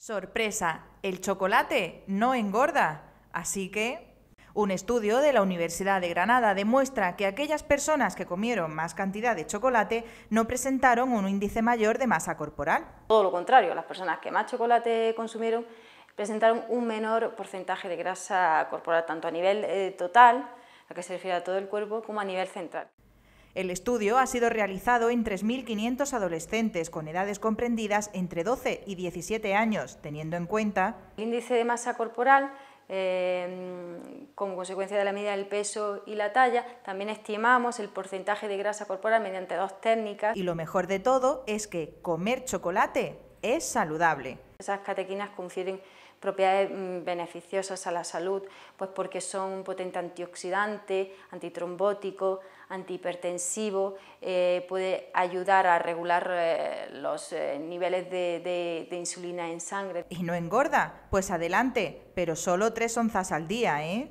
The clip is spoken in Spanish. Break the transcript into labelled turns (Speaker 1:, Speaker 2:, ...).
Speaker 1: Sorpresa, el chocolate no engorda. Así que... Un estudio de la Universidad de Granada demuestra que aquellas personas que comieron más cantidad de chocolate no presentaron un índice mayor de masa corporal.
Speaker 2: Todo lo contrario, las personas que más chocolate consumieron presentaron un menor porcentaje de grasa corporal, tanto a nivel eh, total, a que se refiere a todo el cuerpo, como a nivel central.
Speaker 1: El estudio ha sido realizado en 3.500 adolescentes con edades comprendidas entre 12 y 17 años, teniendo en cuenta...
Speaker 2: El índice de masa corporal, em, como consecuencia de la medida del peso y la talla, también estimamos el porcentaje de grasa corporal mediante dos técnicas. Y lo mejor
Speaker 1: de todo es que comer chocolate es saludable.
Speaker 2: Esas catequinas confieren propiedades mm, beneficiosas a la salud, pues porque son un potente antioxidante, antitrombótico, antihipertensivo, eh, puede ayudar a regular eh, los eh, niveles de, de, insulina en sangre.
Speaker 1: ¿Y no engorda? Pues adelante, pero solo tres onzas al día, ¿eh?